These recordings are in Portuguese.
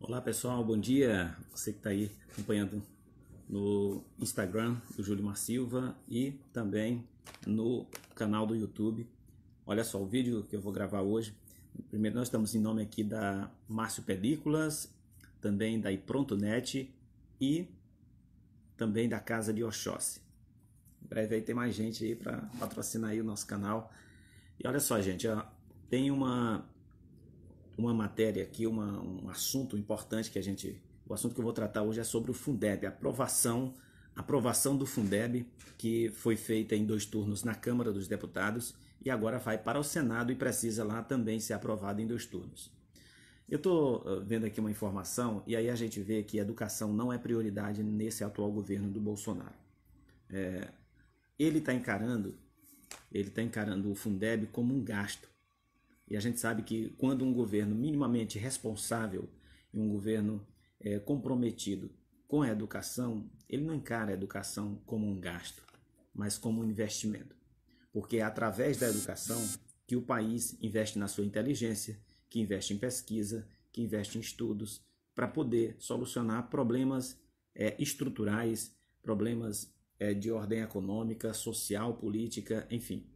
Olá pessoal, bom dia. Você que está aí acompanhando no Instagram do Júlio Mar Silva e também no canal do YouTube. Olha só o vídeo que eu vou gravar hoje. Primeiro nós estamos em nome aqui da Márcio Películas, também da Iprontonet e também da Casa de Oxóssi. Em breve aí tem mais gente aí para patrocinar aí o nosso canal. E olha só, gente, ó, tem uma uma matéria aqui, uma, um assunto importante que a gente. O assunto que eu vou tratar hoje é sobre o Fundeb, a aprovação, aprovação do Fundeb, que foi feita em dois turnos na Câmara dos Deputados e agora vai para o Senado e precisa lá também ser aprovado em dois turnos. Eu estou eh, vendo aqui uma informação e aí a gente vê que educação não é prioridade nesse atual governo do Bolsonaro. É, ele está encarando, ele está encarando o Fundeb como um gasto e a gente sabe que quando um governo minimamente responsável e um governo é, comprometido com a educação, ele não encara a educação como um gasto, mas como um investimento. Porque é através da educação que o país investe na sua inteligência, que investe em pesquisa, que investe em estudos, para poder solucionar problemas é, estruturais, problemas é, de ordem econômica, social, política, enfim.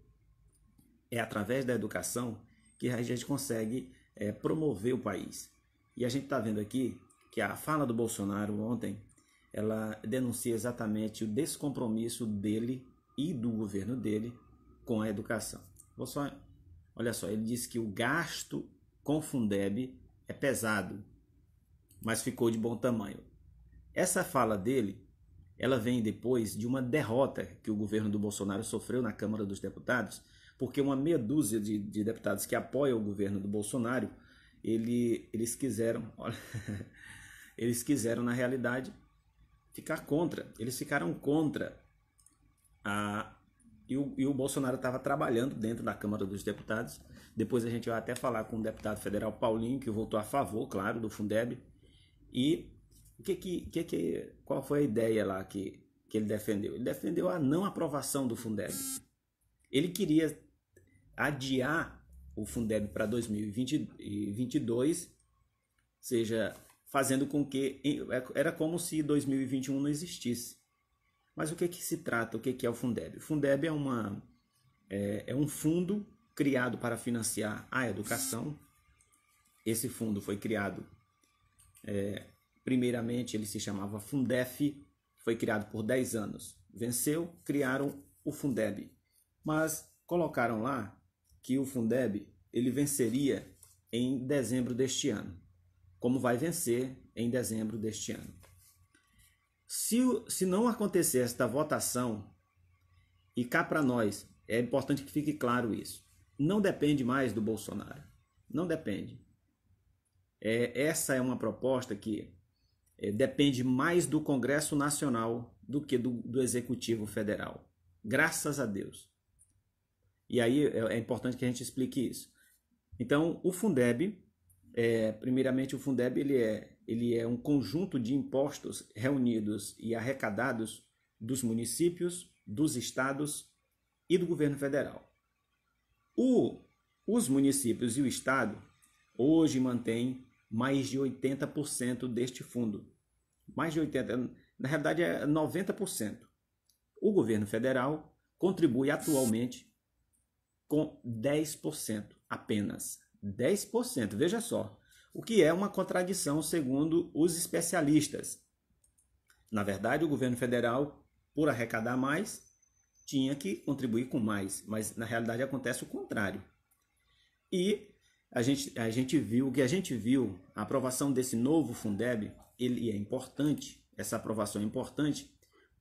É através da educação que a gente consegue é, promover o país. E a gente está vendo aqui que a fala do Bolsonaro ontem ela denuncia exatamente o descompromisso dele e do governo dele com a educação. Vou só, olha só, ele disse que o gasto com Fundeb é pesado, mas ficou de bom tamanho. Essa fala dele, ela vem depois de uma derrota que o governo do Bolsonaro sofreu na Câmara dos Deputados porque uma meia dúzia de, de deputados que apoiam o governo do Bolsonaro, ele, eles quiseram, olha, eles quiseram na realidade ficar contra, eles ficaram contra a e o, e o Bolsonaro estava trabalhando dentro da Câmara dos Deputados. Depois a gente vai até falar com o deputado federal Paulinho, que votou a favor, claro, do Fundeb. E que, que, que, qual foi a ideia lá que, que ele defendeu? Ele defendeu a não aprovação do Fundeb. Ele queria adiar o Fundeb para 2022, seja fazendo com que é, era como se 2021 não existisse. Mas o que, é que se trata? O que, é que é o Fundeb? O Fundeb é, uma, é, é um fundo criado para financiar a educação. Esse fundo foi criado, é, primeiramente ele se chamava Fundef, foi criado por 10 anos. Venceu, criaram o Fundeb, mas colocaram lá que o Fundeb ele venceria em dezembro deste ano, como vai vencer em dezembro deste ano. Se, se não acontecer esta votação, e cá para nós, é importante que fique claro isso, não depende mais do Bolsonaro. Não depende. É, essa é uma proposta que é, depende mais do Congresso Nacional do que do, do Executivo Federal. Graças a Deus. E aí é, é, importante que a gente explique isso. Então, o Fundeb, é, primeiramente o Fundeb ele é, ele é um conjunto de impostos reunidos e arrecadados dos municípios, dos estados e do governo federal. O, os municípios e o estado hoje mantêm mais de 80% deste fundo. Mais de 80%, na realidade é 90%. O governo federal contribui atualmente com 10% apenas. 10%, veja só. O que é uma contradição segundo os especialistas. Na verdade, o governo federal, por arrecadar mais, tinha que contribuir com mais, mas na realidade acontece o contrário. E a gente, a gente viu, o que a gente viu, a aprovação desse novo Fundeb, ele é importante, essa aprovação é importante,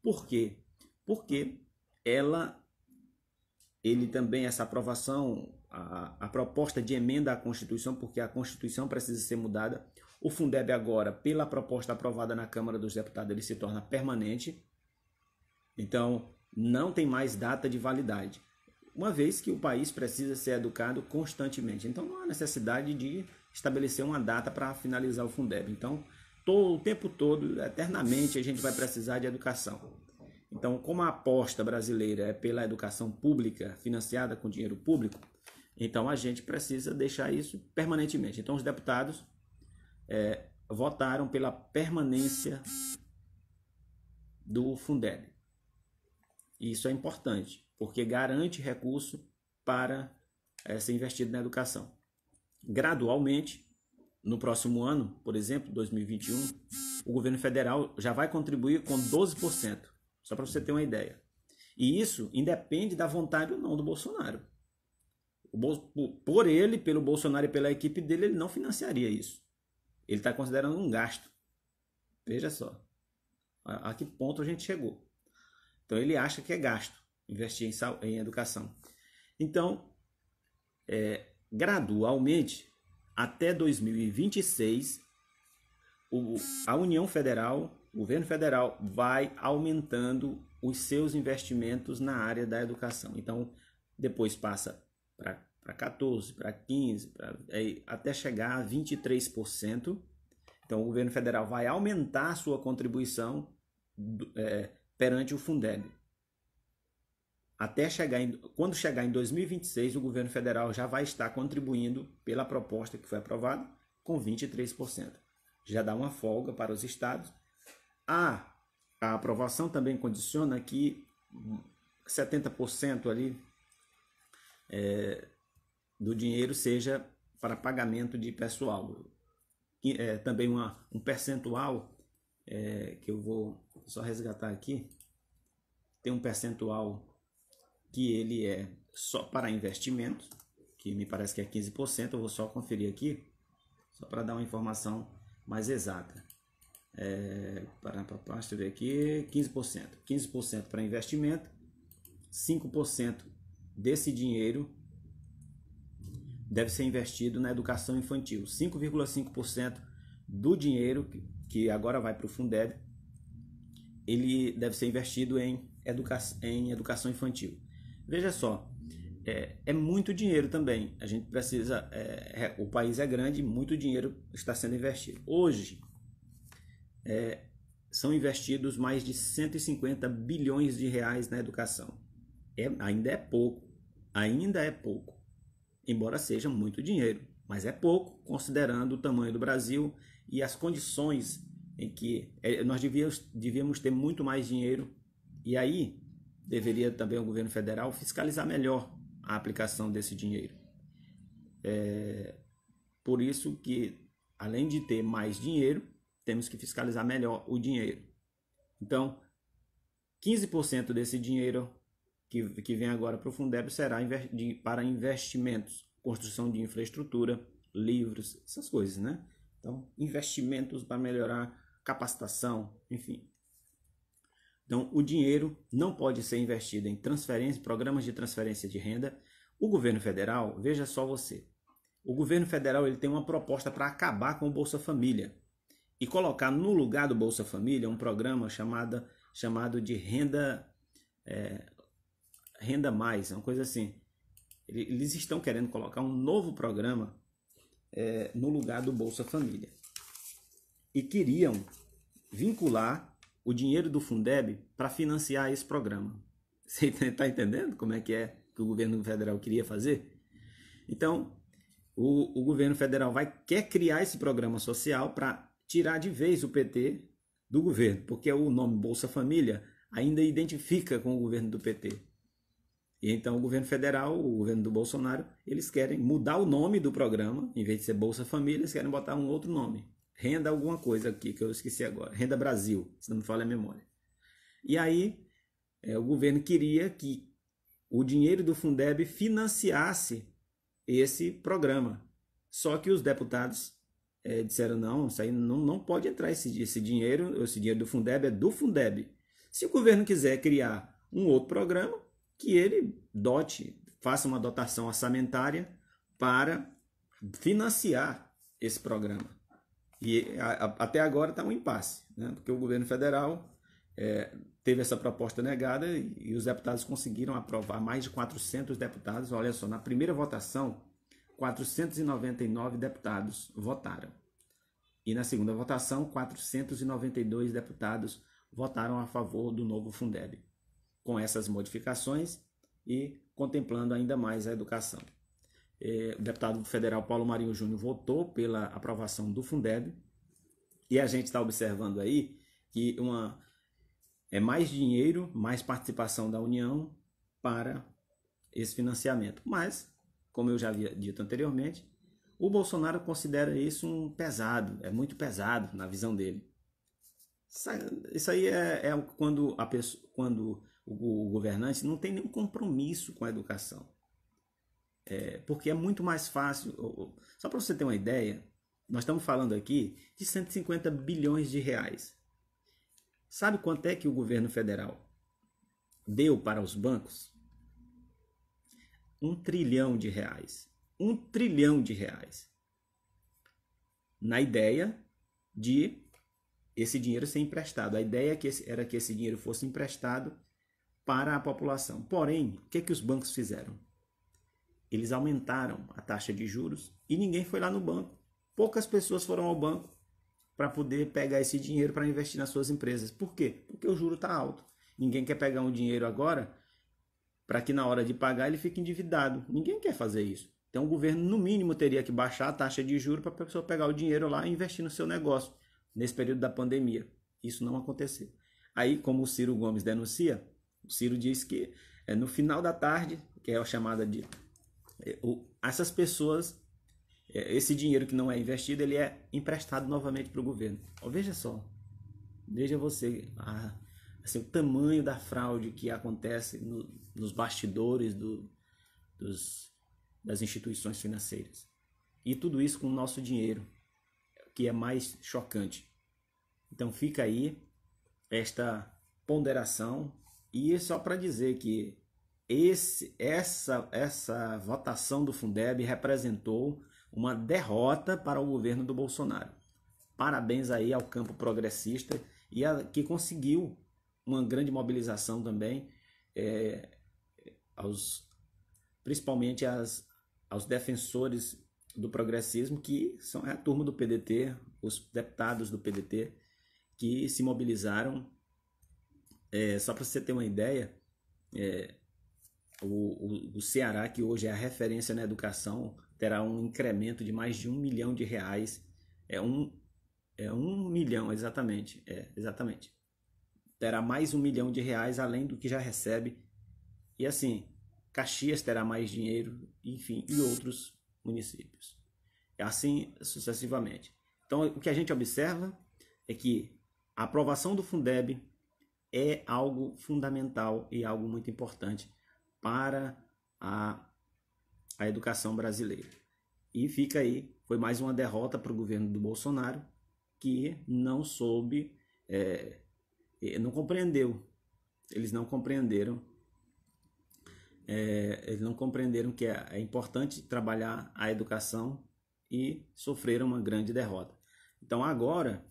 por quê? Porque ela ele também, essa aprovação, a, a, proposta de emenda à Constituição, porque a Constituição precisa ser mudada. O Fundeb agora, pela proposta aprovada na Câmara dos Deputados, ele se torna permanente. Então, não tem mais data de validade. Uma vez que o país precisa ser educado constantemente. Então, não há necessidade de estabelecer uma data para finalizar o Fundeb. Então, todo, o tempo todo, eternamente, a gente vai precisar de educação. Então, como a aposta brasileira é pela educação pública, financiada com dinheiro público, então a gente precisa deixar isso permanentemente. Então, os deputados é, votaram pela permanência do Fundeb. isso é importante, porque garante recurso para é, ser investido na educação. Gradualmente, no próximo ano, por exemplo, 2021, o governo federal já vai contribuir com 12% só para você ter uma ideia. E isso independe da vontade ou não do Bolsonaro. Por ele, pelo Bolsonaro e pela equipe dele, ele não financiaria isso. Ele está considerando um gasto. Veja só. A, que ponto a gente chegou. Então ele acha que é gasto investir em, em educação. Então, é, gradualmente, até 2026, o, a União Federal o governo federal vai aumentando os seus investimentos na área da educação. Então, depois passa para 14, para 15, pra, é, até chegar a 23%. Então, o governo federal vai aumentar sua contribuição é, perante o Fundeb. Até chegar em, quando chegar em 2026, o governo federal já vai estar contribuindo pela proposta que foi aprovada com 23%. Já dá uma folga para os estados a, a aprovação também condiciona que 70% ali é, do dinheiro seja para pagamento de pessoal. E, é, também uma, um percentual é, que eu vou só resgatar aqui. Tem um percentual que ele é só para investimento, que me parece que é 15%, eu vou só conferir aqui, só para dar uma informação mais exata. É, para deixa eu ver aqui, 15%. 15% para investimento, 5% desse dinheiro deve ser investido na educação infantil. 5,5% do dinheiro que agora vai para o Fundeb, ele deve ser investido em, educa em educação infantil. Veja só, é, é, muito dinheiro também. A gente precisa. É, o país é grande, muito dinheiro está sendo investido. Hoje, é, são investidos mais de 150 bilhões de reais na educação. É, ainda é pouco, ainda é pouco, embora seja muito dinheiro, mas é pouco considerando o tamanho do Brasil e as condições em que é, nós devíamos, devíamos ter muito mais dinheiro e aí deveria também o governo federal fiscalizar melhor a aplicação desse dinheiro. É, por isso que, além de ter mais dinheiro, temos que fiscalizar melhor o dinheiro. Então, 15% desse dinheiro que, que vem agora para o Fundeb será para investimentos, construção de infraestrutura, livros, essas coisas, né? Então, investimentos para melhorar capacitação, enfim. Então, o dinheiro não pode ser investido em transferência, programas de transferência de renda. O governo federal, veja só você, o governo federal ele tem uma proposta para acabar com o Bolsa Família e colocar no lugar do Bolsa Família um programa chamada, chamado de Renda é, Renda Mais, uma coisa assim. Eles estão querendo colocar um novo programa é, no lugar do Bolsa Família. E queriam vincular o dinheiro do Fundeb para financiar esse programa. Você está tá entendendo como é que é que o governo federal queria fazer? Então, o, o governo federal vai quer criar esse programa social para tirar de vez o PT do governo, porque o nome Bolsa Família ainda identifica com o governo do PT. E então o governo federal, o governo do Bolsonaro, eles querem mudar o nome do programa, em vez de ser Bolsa Família, eles querem botar um outro nome. Renda alguma coisa aqui que eu esqueci agora. Renda Brasil, se não me falha a memória. E aí é, o governo queria que o dinheiro do Fundeb financiasse esse programa. Só que os deputados é, disseram, não, isso aí não, não pode entrar esse, esse dinheiro, esse dinheiro do Fundeb é do Fundeb. Se o governo quiser criar um outro programa, que ele dote, faça uma dotação orçamentária para financiar esse programa. E a, a, até agora está um impasse, né? porque o governo federal é, teve essa proposta negada e, e os deputados conseguiram aprovar, mais de 400 deputados. Olha só, na primeira votação, 499 deputados votaram. E na segunda votação, 492 deputados votaram a favor do novo Fundeb, com essas modificações e contemplando ainda mais a educação. É, o deputado federal Paulo Marinho Júnior votou pela aprovação do Fundeb e a gente está observando aí que uma é mais dinheiro, mais participação da União para esse financiamento. Mas como eu já havia dito anteriormente, o Bolsonaro considera isso um pesado, é muito pesado na visão dele. Isso aí é, é quando, a pessoa, quando o, o, governante não tem nenhum compromisso com a educação. É, porque é muito mais fácil. Só para você ter uma ideia, nós estamos falando aqui de 150 bilhões de reais. Sabe quanto é que o governo federal deu para os bancos? um trilhão de reais. Um trilhão de reais. Na ideia de esse dinheiro ser emprestado. A ideia é era que esse dinheiro fosse emprestado para a população. Porém, o que, é que os bancos fizeram? Eles aumentaram a taxa de juros e ninguém foi lá no banco. Poucas pessoas foram ao banco para poder pegar esse dinheiro para investir nas suas empresas. Por quê? Porque o juro está alto. Ninguém quer pegar um dinheiro agora para que na hora de pagar ele fique endividado. Ninguém quer fazer isso. Então o governo, no mínimo, teria que baixar a taxa de juros para a pessoa pegar o dinheiro lá e investir no seu negócio nesse período da pandemia. Isso não aconteceu. Aí, como o Ciro Gomes denuncia, o Ciro diz que é no final da tarde, que é a chamada de. É, essas pessoas, é, esse dinheiro que não é investido, ele é emprestado novamente para o governo. Veja só, veja você assim, o tamanho da fraude que acontece no, nos bastidores do, dos, das instituições financeiras. E tudo isso com o nosso dinheiro, que é mais chocante. Então fica aí esta ponderação e é só para dizer que esse, essa, essa votação do Fundeb representou uma derrota para o governo do Bolsonaro. Parabéns aí ao campo progressista e a, que conseguiu uma grande mobilização também é, aos, principalmente as, aos defensores do progressismo, que são é a turma do PDT, os deputados do PDT, que se mobilizaram. É, só para você ter uma ideia, é, o, o, o, Ceará, que hoje é a referência na educação, terá um incremento de mais de um milhão de reais. É um, é um milhão, exatamente. É, exatamente terá mais um milhão de reais além do que já recebe. E assim, Caxias terá mais dinheiro, enfim, e hum. outros municípios. Assim sucessivamente. Então, o que a gente observa é que a aprovação do Fundeb é algo fundamental e algo muito importante para a, a educação brasileira. E fica aí, foi mais uma derrota para o governo do Bolsonaro, que não soube é, não compreendeu. Eles não compreenderam. É, eles não compreenderam que é, é importante trabalhar a educação e sofreram uma grande derrota. Então agora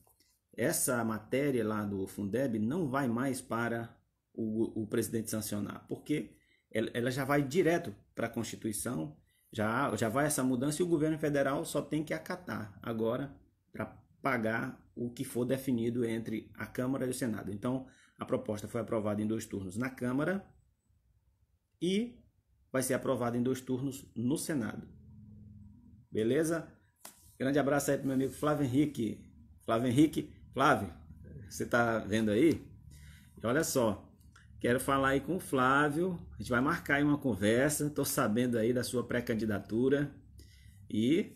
essa matéria lá do Fundeb não vai mais para o, o presidente sancionar, porque ela, ela já vai direto para a Constituição, já, já vai essa mudança e o governo federal só tem que acatar agora para pagar o que for definido entre a Câmara e o Senado. Então, a proposta foi aprovada em dois turnos na Câmara e vai ser aprovada em dois turnos no Senado. Beleza? Grande abraço aí para meu amigo Flávio Henrique. Flávio Henrique, Flávio, você tá vendo aí? E olha só, quero falar aí com o Flávio. A gente vai marcar aí uma conversa. Estou sabendo aí da sua pré-candidatura e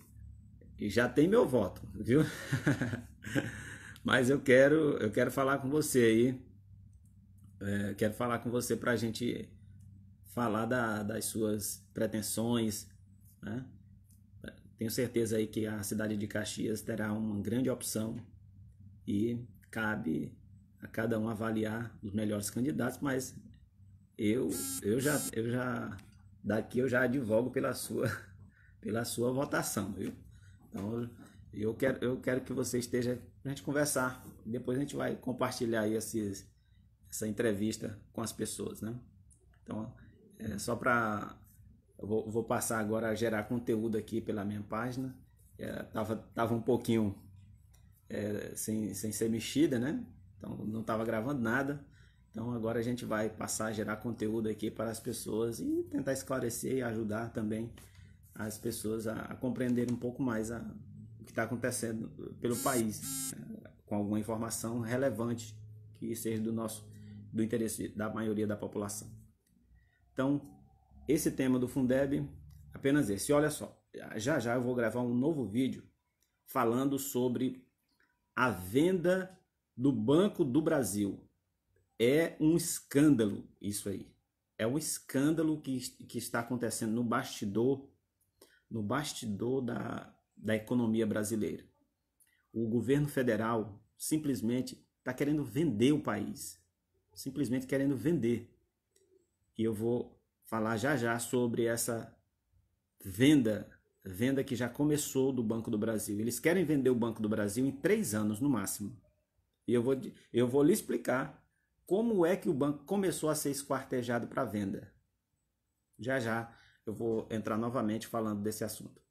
e já tem meu voto, viu? Mas eu quero, eu quero falar com você aí. É, quero falar com você para a gente falar da, das suas pretensões. Né? Tenho certeza aí que a cidade de Caxias terá uma grande opção e cabe a cada um avaliar os melhores candidatos, mas eu, eu já eu já daqui eu já advogo pela sua pela sua votação, viu? Então eu quero, eu quero que você esteja para a gente conversar. Depois a gente vai compartilhar aí essa entrevista com as pessoas, né? Então é só para eu vou, vou, passar agora a gerar conteúdo aqui pela minha página. É, tava, tava um pouquinho é, sem, sem ser mexida, né? Então não estava gravando nada. Então agora a gente vai passar a gerar conteúdo aqui para as pessoas e tentar esclarecer e ajudar também as pessoas a, a compreenderem um pouco mais a, o que está acontecendo pelo país, né? com alguma informação relevante que seja do nosso do interesse da maioria da população. Então, esse tema do Fundeb, apenas esse. Olha só, já já eu vou gravar um novo vídeo falando sobre a venda do Banco do Brasil. É um escândalo isso aí. É um escândalo que, que está acontecendo no bastidor no bastidor da, da economia brasileira. O governo federal simplesmente está querendo vender o país, simplesmente querendo vender. E eu vou falar já já sobre essa venda, venda que já começou do Banco do Brasil. Eles querem vender o Banco do Brasil em três anos no máximo. E eu vou, eu vou lhe explicar como é que o banco começou a ser esquartejado para venda. Já já eu vou entrar novamente falando desse assunto.